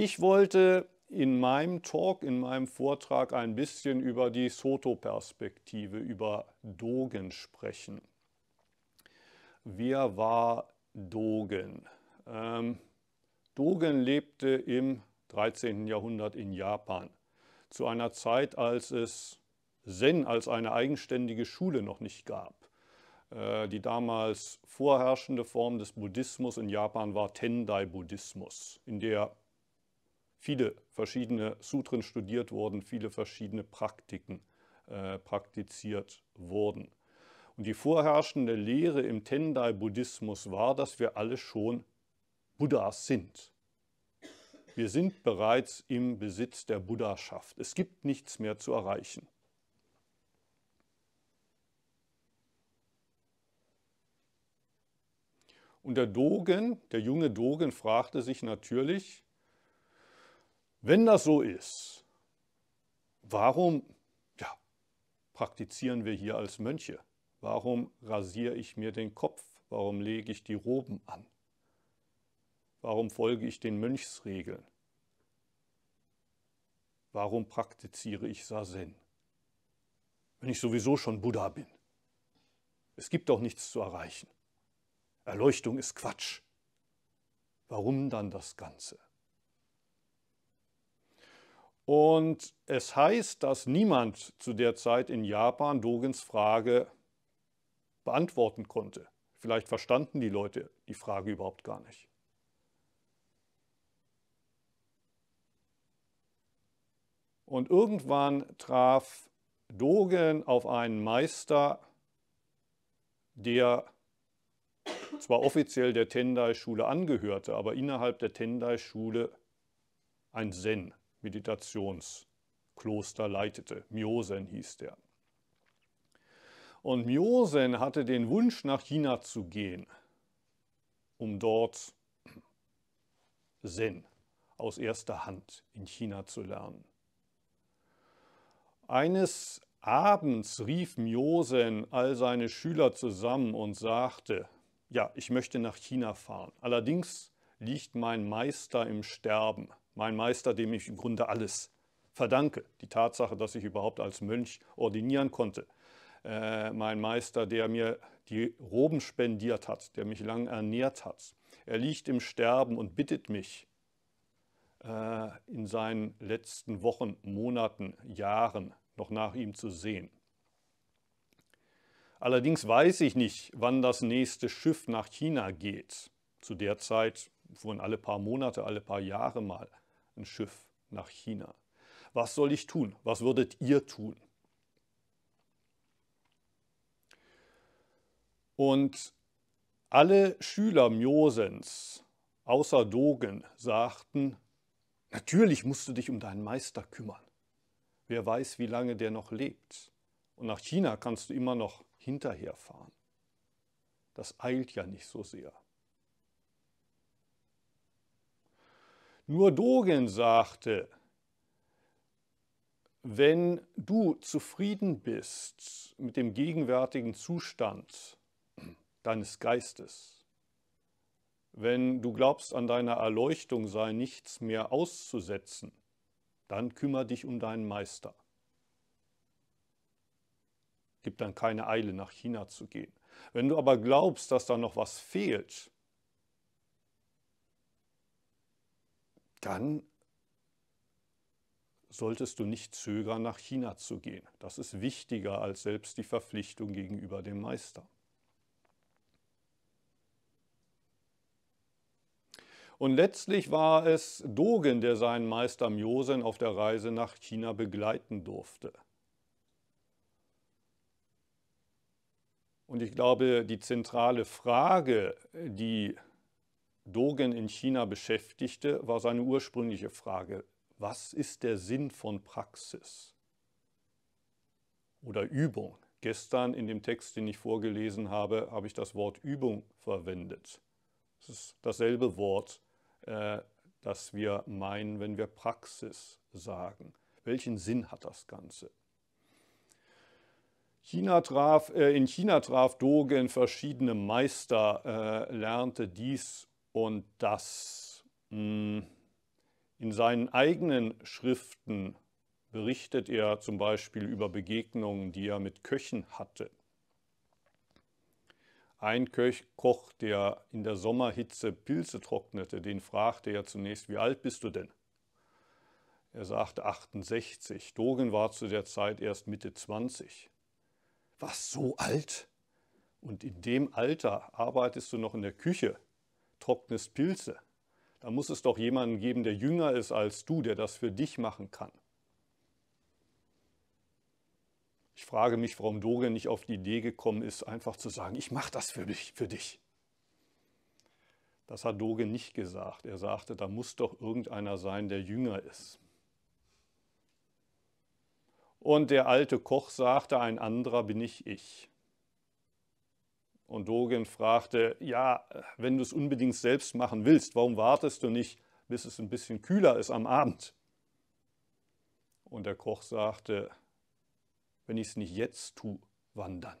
Ich wollte in meinem Talk, in meinem Vortrag ein bisschen über die Soto-Perspektive, über Dogen sprechen. Wer war Dogen? Ähm, Dogen lebte im 13. Jahrhundert in Japan, zu einer Zeit, als es Zen als eine eigenständige Schule noch nicht gab. Äh, die damals vorherrschende Form des Buddhismus in Japan war Tendai-Buddhismus, in der viele verschiedene Sutren studiert wurden, viele verschiedene Praktiken äh, praktiziert wurden. Und die vorherrschende Lehre im Tendai-Buddhismus war, dass wir alle schon Buddhas sind. Wir sind bereits im Besitz der Buddhaschaft. Es gibt nichts mehr zu erreichen. Und der Dogen, der junge Dogen, fragte sich natürlich, wenn das so ist, warum ja, praktizieren wir hier als Mönche? Warum rasiere ich mir den Kopf? Warum lege ich die Roben an? Warum folge ich den Mönchsregeln? Warum praktiziere ich Sazen, wenn ich sowieso schon Buddha bin? Es gibt doch nichts zu erreichen. Erleuchtung ist Quatsch. Warum dann das Ganze? Und es heißt, dass niemand zu der Zeit in Japan Dogens Frage beantworten konnte. Vielleicht verstanden die Leute die Frage überhaupt gar nicht. Und irgendwann traf Dogen auf einen Meister, der zwar offiziell der Tendai-Schule angehörte, aber innerhalb der Tendai-Schule ein Zen Meditationskloster leitete. Myosen hieß der. Und Myosen hatte den Wunsch, nach China zu gehen, um dort Zen aus erster Hand in China zu lernen. Eines Abends rief Myosen all seine Schüler zusammen und sagte, ja, ich möchte nach China fahren. Allerdings liegt mein Meister im Sterben mein Meister, dem ich im Grunde alles verdanke. Die Tatsache, dass ich überhaupt als Mönch ordinieren konnte. Äh, mein Meister, der mir die Roben spendiert hat, der mich lang ernährt hat. Er liegt im Sterben und bittet mich äh, in seinen letzten Wochen, Monaten, Jahren noch nach ihm zu sehen. Allerdings weiß ich nicht, wann das nächste Schiff nach China geht. Zu der Zeit fuhren alle paar Monate, alle paar Jahre mal ein Schiff nach China. Was soll ich tun? Was würdet ihr tun? Und alle Schüler Myosens außer Dogen sagten, natürlich musst du dich um deinen Meister kümmern. Wer weiß, wie lange der noch lebt. Und nach China kannst du immer noch hinterherfahren. Das eilt ja nicht so sehr. Nur Dogen sagte, wenn du zufrieden bist mit dem gegenwärtigen Zustand deines Geistes, wenn du glaubst, an deiner Erleuchtung sei nichts mehr auszusetzen, dann kümmere dich um deinen Meister. Gib dann keine Eile, nach China zu gehen. Wenn du aber glaubst, dass da noch was fehlt, dann solltest du nicht zögern, nach China zu gehen. Das ist wichtiger als selbst die Verpflichtung gegenüber dem Meister. Und letztlich war es Dogen, der seinen Meister Myosen auf der Reise nach China begleiten durfte. Und ich glaube, die zentrale Frage, die Dogen in China beschäftigte, war seine ursprüngliche Frage, was ist der Sinn von Praxis oder Übung? Gestern in dem Text, den ich vorgelesen habe, habe ich das Wort Übung verwendet. Es ist dasselbe Wort, äh, das wir meinen, wenn wir Praxis sagen. Welchen Sinn hat das Ganze? China traf, äh, in China traf Dogen verschiedene Meister, äh, lernte dies und das hm, in seinen eigenen Schriften berichtet er zum Beispiel über Begegnungen, die er mit Köchen hatte. Ein Koch, der in der Sommerhitze Pilze trocknete, den fragte er zunächst, wie alt bist du denn? Er sagte 68. Dogen war zu der Zeit erst Mitte 20. Was, so alt? Und in dem Alter arbeitest du noch in der Küche? trocknest Pilze. Da muss es doch jemanden geben, der jünger ist als du, der das für dich machen kann. Ich frage mich, warum Dorian nicht auf die Idee gekommen ist, einfach zu sagen, ich mache das für dich, für dich. Das hat Dorian nicht gesagt. Er sagte, da muss doch irgendeiner sein, der jünger ist. Und der alte Koch sagte, ein anderer bin ich ich. Und Dogen fragte, ja, wenn du es unbedingt selbst machen willst, warum wartest du nicht, bis es ein bisschen kühler ist am Abend? Und der Koch sagte, wenn ich es nicht jetzt tue, wann dann?